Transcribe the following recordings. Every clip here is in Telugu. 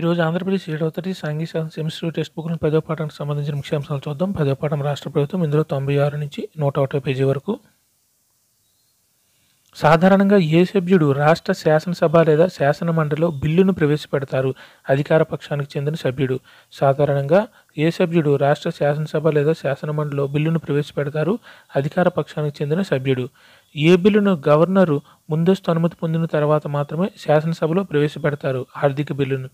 ఈరోజు ఆంధ్రప్రదేశ్ ఏడవ తరగతి సాంఘిక సెమిస్టర్ టెక్స్ట్ బుక్ పదో పాఠానికి సంబంధించిన ముఖ్యాంశాలు చూద్దాం పదో పాఠం రాష్ట్ర ప్రభుత్వం ఇందులో తొంభై ఆరు నుంచి నూట ఒకటో పేజీ వరకు సాధారణంగా ఏ సభ్యుడు రాష్ట్ర శాసనసభ లేదా శాసన మండలిలో బిల్లును ప్రవేశపెడతారు అధికార పక్షానికి చెందిన సభ్యుడు సాధారణంగా ఏ సభ్యుడు రాష్ట్ర శాసనసభ లేదా శాసన మండలిలో బిల్లును ప్రవేశపెడతారు అధికార పక్షానికి చెందిన సభ్యుడు ఏ బిల్లును గవర్నరు ముందస్తు అనుమతి పొందిన తర్వాత మాత్రమే శాసనసభలో ప్రవేశపెడతారు ఆర్థిక బిల్లును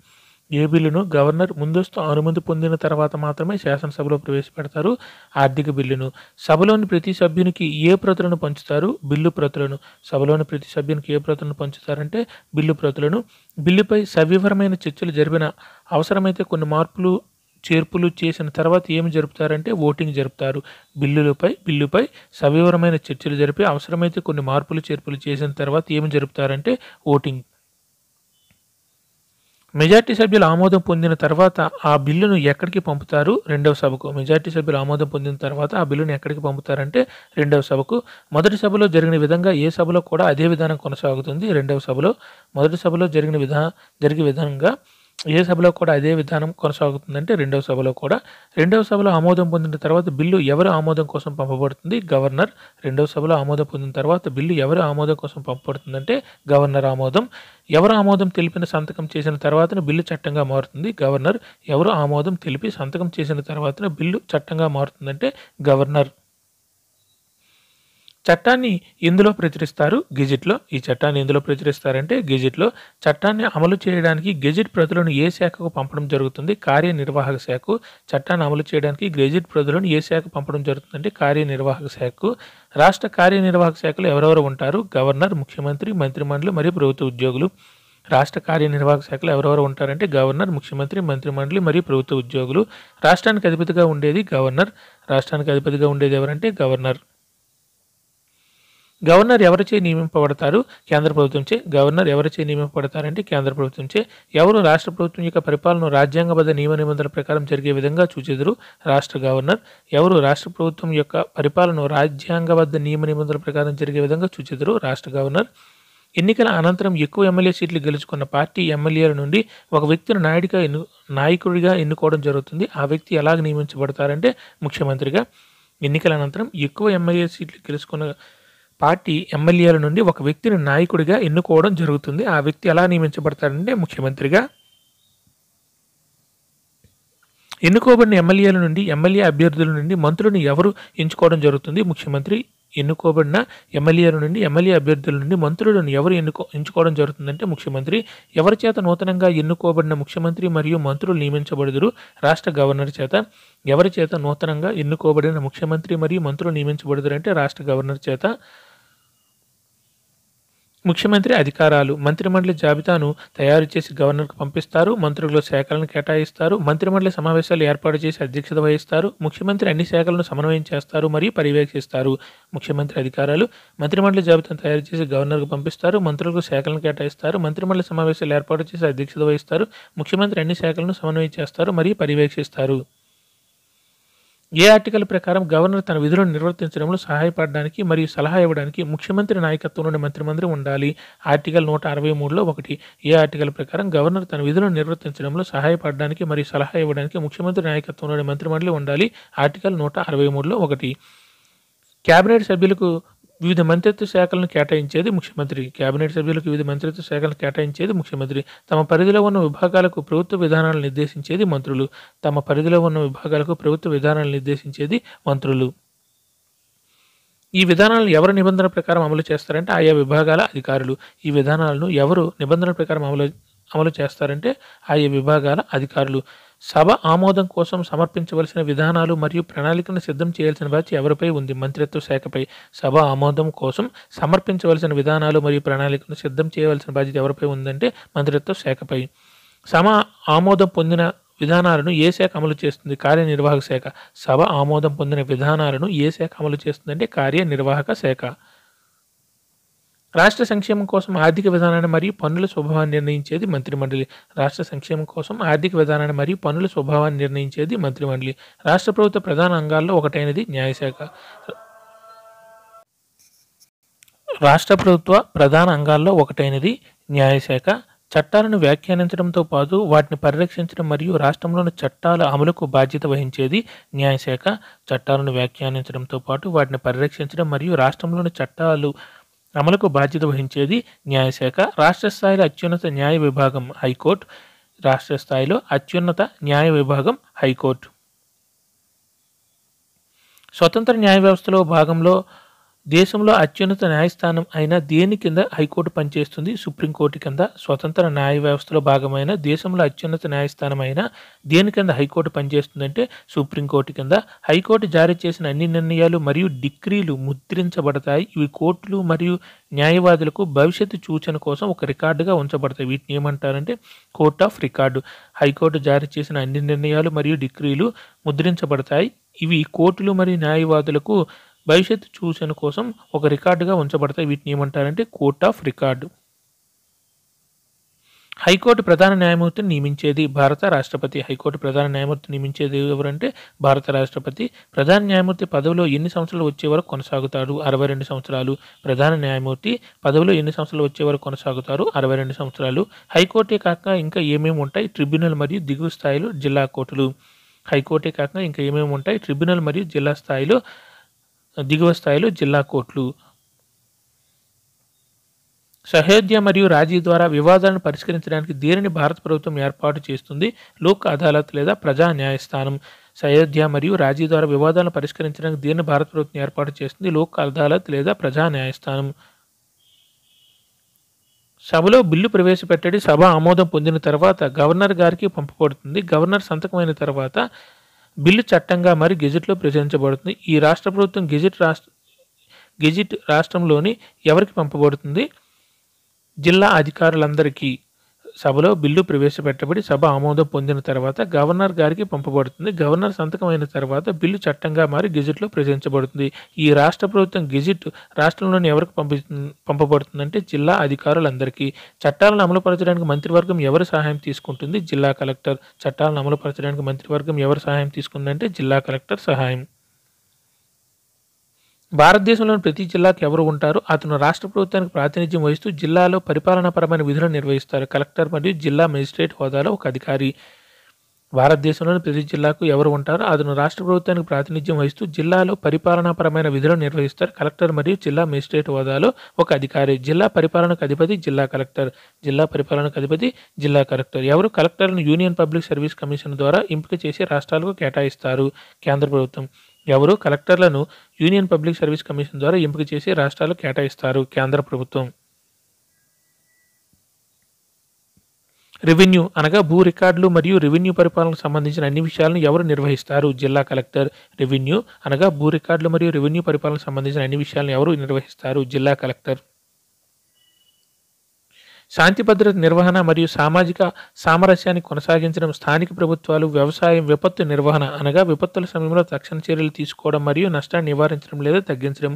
ఏ బిల్లును గవర్నర్ ముందస్తు అనుమతి పొందిన తర్వాత మాత్రమే శాసనసభలో ప్రవేశపెడతారు ఆర్థిక బిల్లును సభలోని ప్రతి సభ్యునికి ఏ ప్రతులను పంచుతారు బిల్లు ప్రతులను సభలోని ప్రతి సభ్యునికి ఏ ప్రతులను పంచుతారంటే బిల్లు ప్రతులను బిల్లుపై సవివరమైన చర్చలు జరిపిన అవసరమైతే కొన్ని మార్పులు చేర్పులు చేసిన తర్వాత ఏమి జరుపుతారంటే ఓటింగ్ జరుపుతారు బిల్లులపై బిల్లుపై సవివరమైన చర్చలు జరిపి అవసరమైతే కొన్ని మార్పులు చేర్పులు చేసిన తర్వాత ఏమి జరుపుతారంటే ఓటింగ్ మెజార్టీ సభ్యులు ఆమోదం పొందిన తర్వాత ఆ బిల్లును ఎక్కడికి పంపుతారు రెండవ సభకు మెజార్టీ సభ్యులు ఆమోదం పొందిన తర్వాత ఆ బిల్లును ఎక్కడికి పంపుతారంటే రెండవ సభకు మొదటి సభలో జరిగిన విధంగా ఏ సభలో కూడా అదే విధానం కొనసాగుతుంది రెండవ సభలో మొదటి సభలో జరిగిన విధా జరిగే విధంగా ఏ సభలో కూడా అదే విధానం కొనసాగుతుందంటే రెండవ సభలో కూడా రెండవ సభలో ఆమోదం పొందిన తర్వాత బిల్లు ఎవరు ఆమోదం కోసం పంపబడుతుంది గవర్నర్ రెండవ సభలో ఆమోదం పొందిన తర్వాత బిల్లు ఎవరు ఆమోదం కోసం పంపబడుతుందంటే గవర్నర్ ఆమోదం ఎవరు ఆమోదం తెలిపిన సంతకం చేసిన తర్వాతనే బిల్లు చట్టంగా మారుతుంది గవర్నర్ ఎవరు ఆమోదం తెలిపి సంతకం చేసిన తర్వాతనే బిల్లు చట్టంగా మారుతుందంటే గవర్నర్ చట్టాన్ని ఎందులో ప్రచురిస్తారు గెజిట్లో ఈ చట్టాన్ని ఎందులో ప్రచురిస్తారంటే గెజిట్లో చట్టాన్ని అమలు చేయడానికి గెజిట్ ప్రతులను ఏ శాఖకు పంపడం జరుగుతుంది కార్యనిర్వాహక శాఖకు చట్టాన్ని అమలు చేయడానికి గెజిట్ ప్రతులను ఏ శాఖకు పంపడం జరుగుతుందంటే కార్యనిర్వాహక శాఖకు రాష్ట్ర కార్యనిర్వాహక శాఖలు ఎవరెవరు ఉంటారు గవర్నర్ ముఖ్యమంత్రి మంత్రిమండలి మరియు ప్రభుత్వ ఉద్యోగులు రాష్ట్ర కార్యనిర్వాహక శాఖలు ఎవరెవరు ఉంటారంటే గవర్నర్ ముఖ్యమంత్రి మంత్రిమండలి మరియు ప్రభుత్వ ఉద్యోగులు రాష్ట్రానికి అధిపతిగా ఉండేది గవర్నర్ రాష్ట్రానికి అధిపతిగా ఉండేది ఎవరంటే గవర్నర్ గవర్నర్ ఎవరిచే నియమింపబడతారు కేంద్ర ప్రభుత్వంచే గవర్నర్ ఎవరిచే నియమింపబడతారంటే కేంద్ర ప్రభుత్వంచే ఎవరు రాష్ట్ర ప్రభుత్వం యొక్క పరిపాలన రాజ్యాంగబద్ధ నియమ నిబంధనల ప్రకారం జరిగే విధంగా చూచెదురు రాష్ట్ర గవర్నర్ ఎవరు రాష్ట్ర ప్రభుత్వం యొక్క పరిపాలన రాజ్యాంగబద్ధ నియమ నిబంధనల ప్రకారం జరిగే విధంగా చూచెదురు రాష్ట్ర గవర్నర్ ఎన్నికల అనంతరం ఎక్కువ ఎమ్మెల్యే సీట్లు గెలుచుకున్న పార్టీ ఎమ్మెల్యేల నుండి ఒక వ్యక్తిని నాయుడిగా ఎన్ను నాయకుడిగా ఎన్నుకోవడం జరుగుతుంది ఆ వ్యక్తి ఎలాగ నియమించబడతారంటే ముఖ్యమంత్రిగా ఎన్నికల అనంతరం ఎక్కువ ఎమ్మెల్యే సీట్లు గెలుచుకున్న పార్టీ ఎమ్మెల్యేల నుండి ఒక వ్యక్తిని నాయకుడిగా ఎన్నుకోవడం జరుగుతుంది ఆ వ్యక్తి ఎలా నియమించబడతారంటే ముఖ్యమంత్రిగా ఎన్నుకోబడిన ఎమ్మెల్యేల నుండి ఎమ్మెల్యే అభ్యర్థుల నుండి మంత్రులను ఎవరు ఎంచుకోవడం జరుగుతుంది ముఖ్యమంత్రి ఎన్నుకోబడిన ఎమ్మెల్యేల నుండి ఎమ్మెల్యే అభ్యర్థుల నుండి మంత్రులను ఎవరు ఎన్నుకో ఎంచుకోవడం జరుగుతుందంటే ముఖ్యమంత్రి ఎవరి చేత నూతనంగా ఎన్నుకోబడిన ముఖ్యమంత్రి మరియు మంత్రులు నియమించబడుదురు రాష్ట్ర గవర్నర్ చేత ఎవరి చేత నూతనంగా ఎన్నుకోబడిన ముఖ్యమంత్రి మరియు మంత్రులు నియమించబడుదురు అంటే రాష్ట్ర గవర్నర్ చేత ముఖ్యమంత్రి అధికారాలు మంత్రిమండలి జాబితాను తయారు చేసి గవర్నర్కు పంపిస్తారు మంత్రులు శాఖలను కేటాయిస్తారు మంత్రిమండలి సమావేశాలు ఏర్పాటు చేసి అధ్యక్షత వహిస్తారు ముఖ్యమంత్రి అన్ని శాఖలను సమన్వయం చేస్తారు మరియు పర్యవేక్షిస్తారు ముఖ్యమంత్రి అధికారాలు మంత్రిమండలి జాబితాను తయారు చేసి గవర్నర్కు పంపిస్తారు మంత్రులకు శాఖలను కేటాయిస్తారు మంత్రిమండలి సమావేశాలు ఏర్పాటు చేసి అధ్యక్షత వహిస్తారు ముఖ్యమంత్రి అన్ని శాఖలను సమన్వయం చేస్తారు మరియు పర్యవేక్షిస్తారు ఏ ఆర్టికల్ ప్రకారం గవర్నర్ తన విధులను నిర్వర్తించడంలో సహాయపడడానికి మరియు సలహా ఇవ్వడానికి ముఖ్యమంత్రి నాయకత్వంలోని మంత్రిమంత్రి ఉండాలి ఆర్టికల్ నూట అరవై మూడులో ఒకటి ఏ ఆర్టికల్ ప్రకారం గవర్నర్ తన విధులను నిర్వర్తించడంలో సహాయపడడానికి మరియు సలహా ఇవ్వడానికి ముఖ్యమంత్రి నాయకత్వంలోని మంత్రిమండలి ఉండాలి ఆర్టికల్ నూట అరవై మూడులో ఒకటి కేబినెట్ సభ్యులకు వివిధ మంత్రిత్వ శాఖలను కేటాయించేది ముఖ్యమంత్రి కేబినెట్ సభ్యులకు వివిధ మంత్రిత్వ శాఖలను కేటాయించేది ముఖ్యమంత్రి తమ పరిధిలో ఉన్న విభాగాలకు ప్రభుత్వ విధానాలను నిర్దేశించేది మంత్రులు తమ పరిధిలో ఉన్న విభాగాలకు ప్రభుత్వ విధానాలను నిర్దేశించేది మంత్రులు ఈ విధానాలను ఎవరు నిబంధన ప్రకారం అమలు చేస్తారంటే ఆయా విభాగాల అధికారులు ఈ విధానాలను ఎవరు నిబంధన ప్రకారం అమలు అమలు చేస్తారంటే ఆయా విభాగాల అధికారులు సభ ఆమోదం కోసం సమర్పించవలసిన విధానాలు మరియు ప్రణాళికను సిద్ధం చేయాల్సిన బాధ్యత ఎవరిపై ఉంది మంత్రిత్వ శాఖపై సభ ఆమోదం కోసం సమర్పించవలసిన విధానాలు మరియు ప్రణాళికను సిద్ధం చేయవలసిన బాధ్యత ఎవరిపై ఉందంటే మంత్రిత్వ శాఖపై సమ ఆమోదం పొందిన విధానాలను ఏ శాఖ అమలు చేస్తుంది కార్యనిర్వాహక శాఖ సభ ఆమోదం పొందిన విధానాలను ఏ శాఖ అమలు చేస్తుందంటే కార్యనిర్వాహక శాఖ రాష్ట్ర సంక్షేమం కోసం ఆర్థిక విధానాన్ని మరియు పన్నుల స్వభావాన్ని నిర్ణయించేది మంత్రిమండలి రాష్ట్ర సంక్షేమం కోసం ఆర్థిక విధానాన్ని మరియు పన్నుల స్వభావాన్ని నిర్ణయించేది మంత్రిమండలి రాష్ట్ర ప్రభుత్వ ప్రధాన అంగాల్లో ఒకటైనది న్యాయశాఖ రాష్ట్ర ప్రభుత్వ ప్రధాన అంగాల్లో ఒకటైనది న్యాయశాఖ చట్టాలను వ్యాఖ్యానించడంతో పాటు వాటిని పరిరక్షించడం మరియు రాష్ట్రంలోని చట్టాల అమలుకు బాధ్యత వహించేది న్యాయశాఖ చట్టాలను వ్యాఖ్యానించడంతో పాటు వాటిని పరిరక్షించడం మరియు రాష్ట్రంలోని చట్టాలు అమలుకు బాధ్యత వహించేది న్యాయశాఖ రాష్ట్ర స్థాయిలో అత్యున్నత న్యాయ విభాగం హైకోర్టు రాష్ట్ర స్థాయిలో అత్యున్నత న్యాయ విభాగం హైకోర్టు స్వతంత్ర న్యాయ వ్యవస్థలో భాగంలో దేశంలో అత్యున్నత న్యాయస్థానం అయిన దేని కింద హైకోర్టు పనిచేస్తుంది సుప్రీంకోర్టు కింద స్వతంత్ర న్యాయ వ్యవస్థలో భాగమైన దేశంలో అత్యున్నత న్యాయస్థానం అయిన దేని కింద హైకోర్టు పనిచేస్తుందంటే సుప్రీంకోర్టు కింద హైకోర్టు జారీ చేసిన అన్ని నిర్ణయాలు మరియు డిగ్రీలు ముద్రించబడతాయి ఇవి కోర్టులు మరియు న్యాయవాదులకు భవిష్యత్తు సూచన కోసం ఒక రికార్డుగా ఉంచబడతాయి వీటిని ఏమంటారంటే కోర్ట్ ఆఫ్ రికార్డు హైకోర్టు జారీ చేసిన అన్ని నిర్ణయాలు మరియు డిగ్రీలు ముద్రించబడతాయి ఇవి కోర్టులు మరియు న్యాయవాదులకు భవిష్యత్తు సూచన కోసం ఒక రికార్డుగా ఉంచబడతాయి వీటిని ఏమంటారంటే కోర్ట్ ఆఫ్ రికార్డు హైకోర్టు ప్రధాన న్యాయమూర్తిని నియమించేది భారత రాష్ట్రపతి హైకోర్టు ప్రధాన న్యాయమూర్తి నియమించేది ఎవరంటే భారత రాష్ట్రపతి ప్రధాన న్యాయమూర్తి పదవిలో ఎన్ని సంవత్సరాలు వచ్చే వరకు కొనసాగుతారు అరవై రెండు సంవత్సరాలు ప్రధాన న్యాయమూర్తి పదవిలో ఎన్ని సంవత్సరాలు వచ్చే వరకు కొనసాగుతారు అరవై రెండు సంవత్సరాలు హైకోర్టే కాక ఇంకా ఏమేమి ఉంటాయి ట్రిబ్యునల్ మరియు దిగువ స్థాయిలో జిల్లా కోర్టులు హైకోర్టే కాక ఇంకా ఏమేమి ఉంటాయి ట్రిబ్యునల్ మరియు జిల్లా స్థాయిలో దిగువ స్థాయిలో జిల్లా కోర్టులు సహోద్య మరియు రాజీ ద్వారా వివాదాలను పరిష్కరించడానికి దీనిని భారత ప్రభుత్వం ఏర్పాటు చేస్తుంది లోక్ అదాలత్ లేదా ప్రజా న్యాయస్థానం సయోధ్య మరియు రాజీ ద్వారా వివాదాలను పరిష్కరించడానికి దీనిని భారత ప్రభుత్వం ఏర్పాటు చేస్తుంది లోక్ అదాలత్ లేదా ప్రజా న్యాయస్థానం సభలో బిల్లు ప్రవేశపెట్టడి సభ ఆమోదం పొందిన తర్వాత గవర్నర్ గారికి పంపబడుతుంది గవర్నర్ సంతకమైన తర్వాత బిల్లు చట్టంగా మరి గెజిట్లో ప్రచురించబడుతుంది ఈ రాష్ట్ర ప్రభుత్వం గెజిట్ రాష్ట్ర గెజిట్ రాష్ట్రంలోని ఎవరికి పంపబడుతుంది జిల్లా అధికారులందరికీ సభలో బిల్లు ప్రవేశపెట్టబడి సభ ఆమోదం పొందిన తర్వాత గవర్నర్ గారికి పంపబడుతుంది గవర్నర్ సంతకం అయిన తర్వాత బిల్లు చట్టంగా మారి గెజిట్లో ప్రచురించబడుతుంది ఈ రాష్ట్ర ప్రభుత్వం గెజిట్ రాష్ట్రంలోని ఎవరికి పంపి పంపబడుతుందంటే జిల్లా అధికారులందరికీ చట్టాలను అమలుపరచడానికి మంత్రివర్గం ఎవరి సహాయం తీసుకుంటుంది జిల్లా కలెక్టర్ చట్టాలను అమలుపరచడానికి మంత్రివర్గం ఎవరి సహాయం తీసుకుందంటే జిల్లా కలెక్టర్ సహాయం భారతదేశంలోని ప్రతి జిల్లాకు ఎవరు ఉంటారు అతను రాష్ట్ర ప్రభుత్వానికి ప్రాతినిధ్యం వహిస్తూ జిల్లాలో పరిపాలనాపరమైన విధులను నిర్వహిస్తారు కలెక్టర్ మరియు జిల్లా మెజిస్ట్రేట్ హోదాలో ఒక అధికారి భారతదేశంలోని ప్రతి జిల్లాకు ఎవరు ఉంటారు అతను రాష్ట్ర ప్రభుత్వానికి ప్రాతినిధ్యం వహిస్తూ జిల్లాలో పరిపాలనాపరమైన విధులను నిర్వహిస్తారు కలెక్టర్ మరియు జిల్లా మెజిస్ట్రేట్ హోదాలో ఒక అధికారి జిల్లా పరిపాలనకు అధిపతి జిల్లా కలెక్టర్ జిల్లా పరిపాలనకు అధిపతి జిల్లా కలెక్టర్ ఎవరు కలెక్టర్ను యూనియన్ పబ్లిక్ సర్వీస్ కమిషన్ ద్వారా ఎంపిక చేసి రాష్ట్రాలకు కేటాయిస్తారు కేంద్ర ప్రభుత్వం ఎవరు కలెక్టర్లను యూనియన్ పబ్లిక్ సర్వీస్ కమిషన్ ద్వారా ఎంపిక చేసి రాష్ట్రాలు కేటాయిస్తారు కేంద్ర ప్రభుత్వం రెవెన్యూ అనగా భూ రికార్డులు మరియు రెవెన్యూ పరిపాలనకు సంబంధించిన అన్ని విషయాలను ఎవరు నిర్వహిస్తారు జిల్లా కలెక్టర్ రెవెన్యూ అనగా భూ రికార్డులు మరియు రెవెన్యూ పరిపాలనకు సంబంధించిన అన్ని విషయాలను ఎవరు నిర్వహిస్తారు జిల్లా కలెక్టర్ శాంతి భద్రత నిర్వహణ మరియు సామాజిక సామరస్యాన్ని కొనసాగించడం స్థానిక ప్రభుత్వాలు వ్యవసాయం విపత్తు నిర్వహణ అనగా విపత్తుల సమయంలో తక్షణ చర్యలు తీసుకోవడం మరియు నష్టాన్ని నివారించడం లేదా తగ్గించడం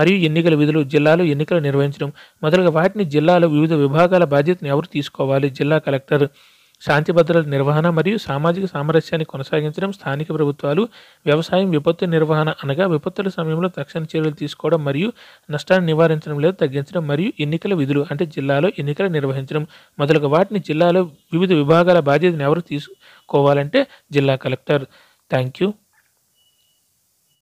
మరియు ఎన్నికల విధులు జిల్లాలో ఎన్నికలు నిర్వహించడం మొదలుగా వాటిని జిల్లాలో వివిధ విభాగాల బాధ్యతను ఎవరు తీసుకోవాలి జిల్లా కలెక్టర్ శాంతి భద్రత నిర్వహణ మరియు సామాజిక సామరస్యాన్ని కొనసాగించడం స్థానిక ప్రభుత్వాలు వ్యవసాయం విపత్తు నిర్వహణ అనగా విపత్తుల సమయంలో తక్షణ చర్యలు తీసుకోవడం మరియు నష్టాన్ని నివారించడం లేదా తగ్గించడం మరియు ఎన్నికల విధులు అంటే జిల్లాలో ఎన్నికలు నిర్వహించడం మొదలగు వాటిని జిల్లాలో వివిధ విభాగాల బాధ్యతను ఎవరు తీసుకోవాలంటే జిల్లా కలెక్టర్ థ్యాంక్ యూ